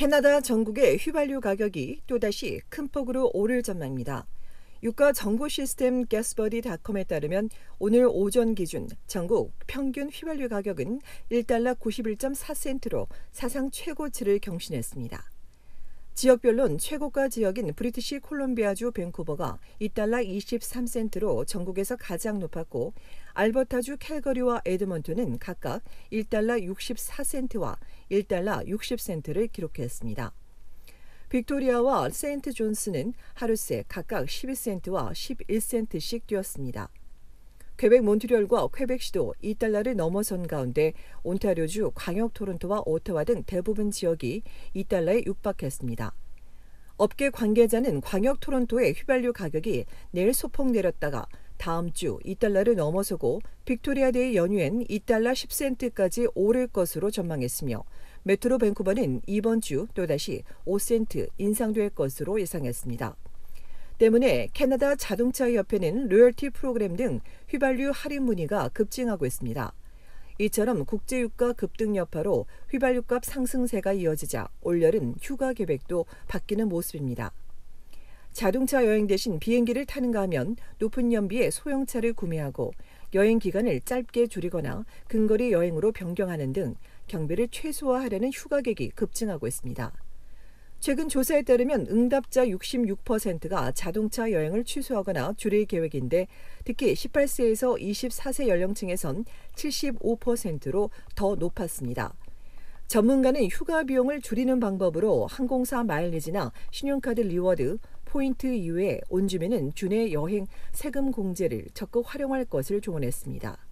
캐나다 전국의 휘발유 가격이 또다시 큰 폭으로 오를 전망입니다. 유가 정보 시스템 가스버디닷컴에 따르면 오늘 오전 기준 전국 평균 휘발유 가격은 1달러 91.4센트로 사상 최고치를 경신했습니다. 지역별로는 최고가 지역인 브리티시 콜롬비아주 밴쿠버가 2달러 23센트로 전국에서 가장 높았고 알버타주 캘거리와 에드먼트는 각각 1달러 64센트와 1달러 60센트를 기록했습니다. 빅토리아와 세인트 존스는 하루새 각각 12센트와 11센트씩 뛰었습니다. 퀘벡 몬트리올과 퀘벡 시도 2달러를 넘어선 가운데 온타리오주 광역 토론토와 오타와 등 대부분 지역이 2달러에 육박했습니다. 업계 관계자는 광역 토론토의 휘발유 가격이 내일 소폭 내렸다가 다음 주 2달러를 넘어서고 빅토리아 데이 연휴엔 2달러 10센트까지 오를 것으로 전망했으며 메트로 밴쿠버는 이번 주 또다시 5센트 인상될 것으로 예상했습니다. 때문에 캐나다 자동차 협회는 로열티 프로그램 등 휘발유 할인 문의가 급증하고 있습니다. 이처럼 국제유가 급등 여파로 휘발유값 상승세가 이어지자 올여름 휴가 계획도 바뀌는 모습입니다. 자동차 여행 대신 비행기를 타는가 하면 높은 연비의 소형차를 구매하고 여행 기간을 짧게 줄이거나 근거리 여행으로 변경하는 등 경비를 최소화하려는 휴가객이 급증하고 있습니다. 최근 조사에 따르면 응답자 66%가 자동차 여행을 취소하거나 줄일 계획인데 특히 18세에서 24세 연령층에선 75%로 더 높았습니다. 전문가는 휴가 비용을 줄이는 방법으로 항공사 마일리지나 신용카드 리워드, 포인트 이외에 온 주민은 주내 여행 세금 공제를 적극 활용할 것을 조언했습니다.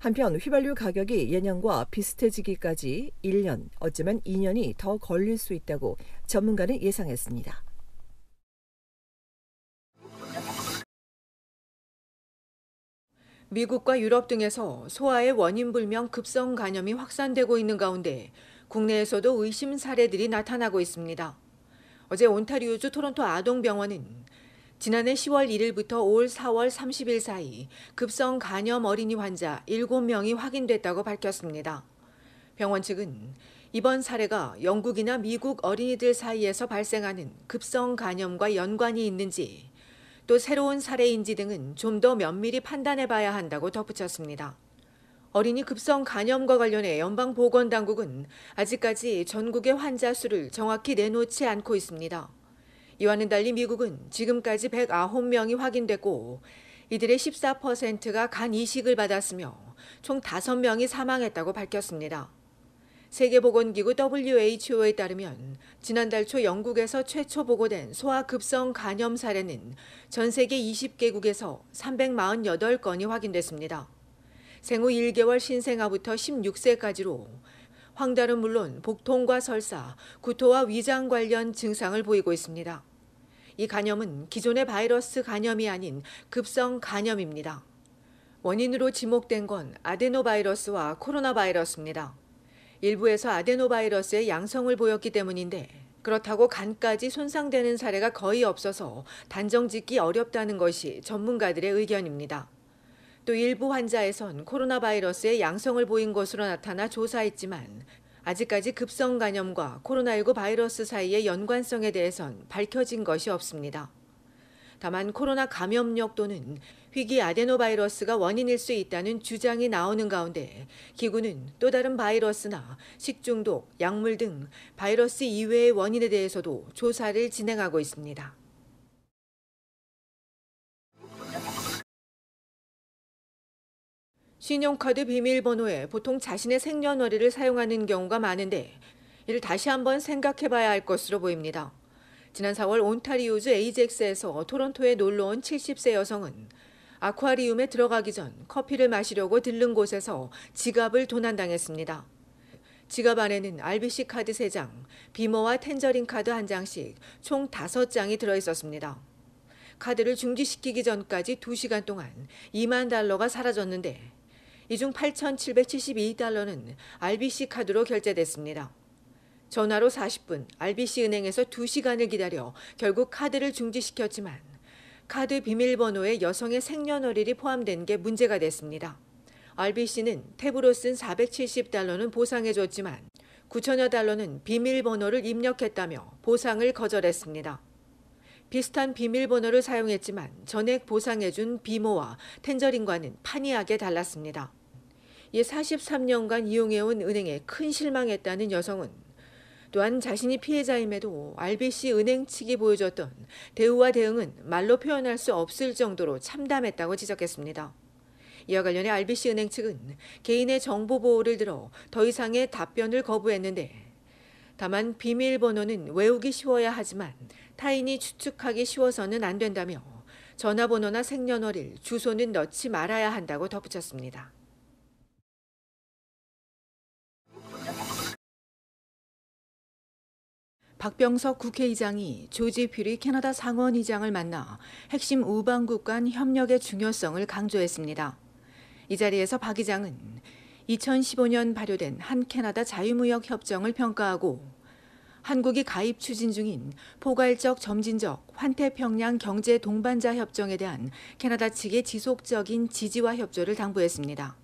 한편 휘발유 가격이 예년과 비슷해지기까지 1년, 어쩌면 2년이 더 걸릴 수 있다고 전문가는 예상했습니다. 미국과 유럽 등에서 소아의 원인 불명 급성 간염이 확산되고 있는 가운데 국내에서도 의심 사례들이 나타나고 있습니다. 어제 온타리오주 토론토 아동병원은 지난해 10월 1일부터 올 4월 30일 사이 급성 간염 어린이 환자 7명이 확인됐다고 밝혔습니다. 병원 측은 이번 사례가 영국이나 미국 어린이들 사이에서 발생하는 급성 간염과 연관이 있는지 또 새로운 사례인지 등은 좀 더 면밀히 판단해 봐야 한다고 덧붙였습니다. 어린이 급성 간염과 관련해 연방보건당국은 아직까지 전국의 환자 수를 정확히 내놓지 않고 있습니다. 이와는 달리 미국은 지금까지 109명이 확인됐고 이들의 14%가 간 이식을 받았으며 총 5명이 사망했다고 밝혔습니다. 세계보건기구 WHO에 따르면 지난달 초 영국에서 최초 보고된 소아급성 간염 사례는 전 세계 20개국에서 348건이 확인됐습니다. 생후 1개월 신생아부터 16세까지로 황달은 물론 복통과 설사, 구토와 위장 관련 증상을 보이고 있습니다. 이 간염은 기존의 바이러스 간염이 아닌 급성 간염입니다. 원인으로 지목된 건 아데노바이러스와 코로나 바이러스입니다. 일부에서 아데노바이러스의 양성을 보였기 때문인데 그렇다고 간까지 손상되는 사례가 거의 없어서 단정 짓기 어렵다는 것이 전문가들의 의견입니다. 또 일부 환자에선 코로나 바이러스의 양성을 보인 것으로 나타나 조사했지만 아직까지 급성 간염과 코로나19 바이러스 사이의 연관성에 대해선 밝혀진 것이 없습니다. 다만 코로나 감염력 또는 희귀 아데노바이러스가 원인일 수 있다는 주장이 나오는 가운데 기구는 또 다른 바이러스나 식중독, 약물 등 바이러스 이외의 원인에 대해서도 조사를 진행하고 있습니다. 신용카드 비밀번호에 보통 자신의 생년월일을 사용하는 경우가 많은데 이를 다시 한번 생각해 봐야 할 것으로 보입니다. 지난 4월 온타리오주 에이젝스에서 토론토에 놀러 온 70세 여성은 아쿠아리움에 들어가기 전 커피를 마시려고 들른 곳에서 지갑을 도난당했습니다. 지갑 안에는 RBC 카드 3장, 비머와 텐저링 카드 1장씩 총 5장이 들어 있었습니다. 카드를 중지시키기 전까지 2시간 동안 2만 달러가 사라졌는데 이중 8,772달러는 RBC 카드로 결제됐습니다. 전화로 40분, RBC 은행에서 2시간을 기다려 결국 카드를 중지시켰지만 카드 비밀번호에 여성의 생년월일이 포함된 게 문제가 됐습니다. RBC는 탭으로 쓴 470달러는 보상해줬지만 9천여 달러는 비밀번호를 입력했다며 보상을 거절했습니다. 비슷한 비밀번호를 사용했지만 전액 보상해준 비모와 텐저링과는 판이하게 달랐습니다. 이 43년간 이용해온 은행에 큰 실망했다는 여성은 또한 자신이 피해자임에도 RBC 은행 측이 보여줬던 대우와 대응은 말로 표현할 수 없을 정도로 참담했다고 지적했습니다. 이와 관련해 RBC 은행 측은 개인의 정보 보호를 들어 더 이상의 답변을 거부했는데 다만 비밀번호는 외우기 쉬워야 하지만 타인이 추측하기 쉬워서는 안 된다며 전화번호나 생년월일, 주소는 넣지 말아야 한다고 덧붙였습니다. 박병석 국회의장이 조지 퓨리 캐나다 상원의장을 만나 핵심 우방국 간 협력의 중요성을 강조했습니다. 이 자리에서 박 의장은 2015년 발효된 한 캐나다 자유무역 협정을 평가하고 한국이 가입 추진 중인 포괄적 점진적 환태평양 경제 동반자 협정에 대한 캐나다 측의 지속적인 지지와 협조를 당부했습니다.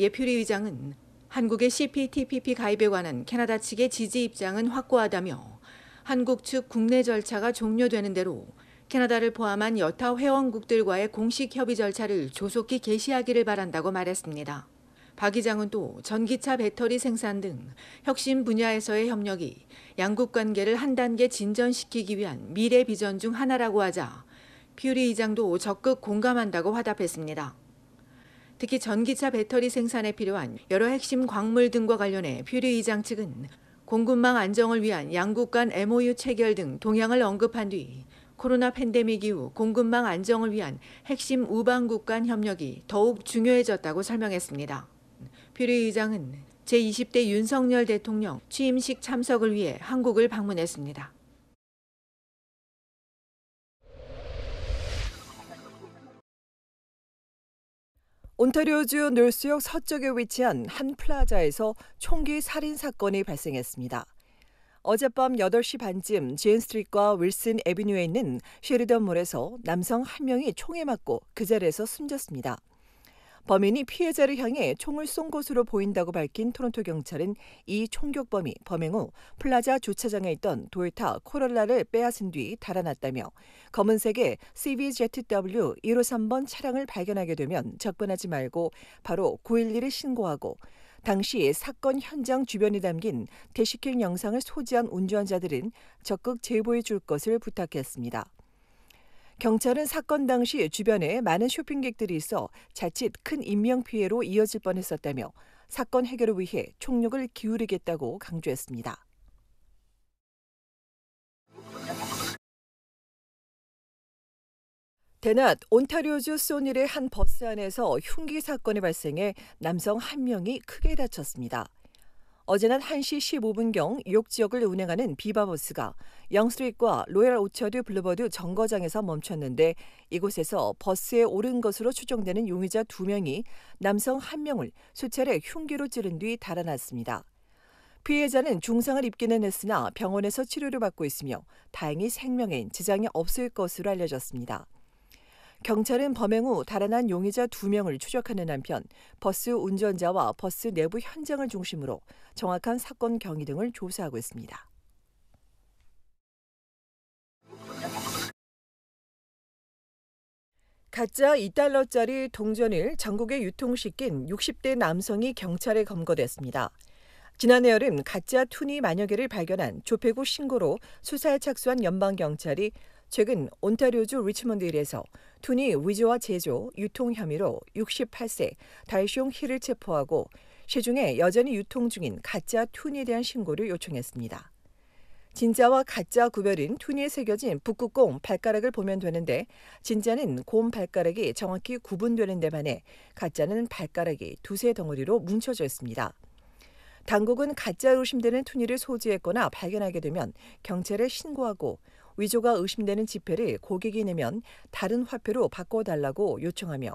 예 퓨리 의장은 한국의 CPTPP 가입에 관한 캐나다 측의 지지 입장은 확고하다며 한국 측 국내 절차가 종료되는 대로 캐나다를 포함한 여타 회원국들과의 공식 협의 절차를 조속히 개시하기를 바란다고 말했습니다. 박 의장은 또 전기차 배터리 생산 등 혁신 분야에서의 협력이 양국 관계를 한 단계 진전시키기 위한 미래 비전 중 하나라고 하자 퓨리 의장도 적극 공감한다고 화답했습니다. 특히 전기차 배터리 생산에 필요한 여러 핵심 광물 등과 관련해 퓨리 의장 측은 공급망 안정을 위한 양국 간 MOU 체결 등 동향을 언급한 뒤 코로나 팬데믹 이후 공급망 안정을 위한 핵심 우방국 간 협력이 더욱 중요해졌다고 설명했습니다. 퓨리 의장은 제20대 윤석열 대통령 취임식 참석을 위해 한국을 방문했습니다. 온타리오주 뉴스역 서쪽에 위치한 한 플라자에서 총기 살인 사건이 발생했습니다. 어젯밤 8시 반쯤 제인스트리트와 윌슨 에비뉴에 있는 쉐리던몰에서 남성 한 명이 총에 맞고 그 자리에서 숨졌습니다. 범인이 피해자를 향해 총을 쏜 것으로 보인다고 밝힌 토론토 경찰은 이 총격범이 범행 후 플라자 주차장에 있던 돌타 코롤라를 빼앗은 뒤 달아났다며 검은색의 CVZW 153번 차량을 발견하게 되면 접근하지 말고 바로 9 1 1을 신고하고 당시 사건 현장 주변이 담긴 대시킬 영상을 소지한 운전자들은 적극 제보해 줄 것을 부탁했습니다. 경찰은 사건 당시 주변에 많은 쇼핑객들이 있어 자칫 큰 인명피해로 이어질 뻔했었다며 사건 해결을 위해 총력을 기울이겠다고 강조했습니다. 대낮 온타리오주 소닐의 한 버스 안에서 흉기 사건이 발생해 남성 한 명이 크게 다쳤습니다. 어제 낮 1시 15분경 뉴욕 지역을 운행하는 비바버스가 영스트리트와 로얄 오처드 블루버드 정거장에서 멈췄는데 이곳에서 버스에 오른 것으로 추정되는 용의자 2명이 남성 1명을 수차례 흉기로 찌른 뒤 달아났습니다. 피해자는 중상을 입기는 했으나 병원에서 치료를 받고 있으며 다행히 생명엔 지장이 없을 것으로 알려졌습니다. 경찰은 범행 후 달아난 용의자 2명을 추적하는 한편 버스 운전자와 버스 내부 현장을 중심으로 정확한 사건 경위 등을 조사하고 있습니다. 가짜 2달러짜리 동전을 전국에 유통시킨 60대 남성이 경찰에 검거됐습니다. 지난해 여름 가짜 투니 만여 개를 발견한 조폐구 신고로 수사에 착수한 연방경찰이 최근 온타리오주 리치먼드일에서 투니 위조와 제조, 유통 혐의로 68세 달숑 시 힐을 체포하고 시중에 여전히 유통 중인 가짜 투니에 대한 신고를 요청했습니다. 진짜와 가짜 구별인 투니에 새겨진 북극곰 발가락을 보면 되는데 진짜는 곰 발가락이 정확히 구분되는 데 반해 가짜는 발가락이 두세 덩어리로 뭉쳐져 있습니다. 당국은 가짜 의심되는 투니를 소지했거나 발견하게 되면 경찰에 신고하고 위조가 의심되는 지폐를 고객이 내면 다른 화폐로 바꿔달라고 요청하며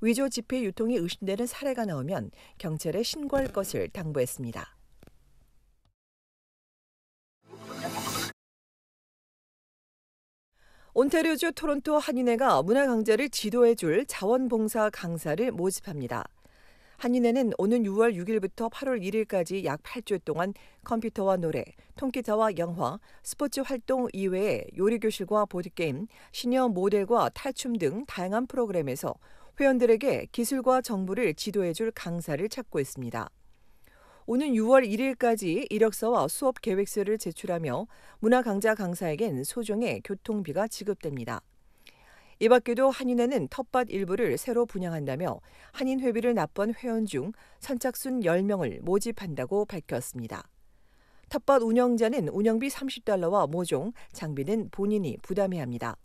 위조 지폐 유통이 의심되는 사례가 나오면 경찰에 신고할 것을 당부했습니다. 온타리오주 토론토 한인회가 문화 강좌를 지도해줄 자원봉사 강사를 모집합니다. 한인회는 오는 6월 6일부터 8월 1일까지 약 8주 동안 컴퓨터와 노래, 통기타와 영화, 스포츠 활동 이외에 요리교실과 보드게임, 시니어 모델과 탈춤 등 다양한 프로그램에서 회원들에게 기술과 정보를 지도해줄 강사를 찾고 있습니다. 오는 6월 1일까지 이력서와 수업 계획서를 제출하며 문화 강좌 강사에겐 소정의 교통비가 지급됩니다. 이 밖에도 한인회는 텃밭 일부를 새로 분양한다며 한인회비를 납부한 회원 중 선착순 10명을 모집한다고 밝혔습니다. 텃밭 운영자는 운영비 30달러와 모종, 장비는 본인이 부담해야 합니다.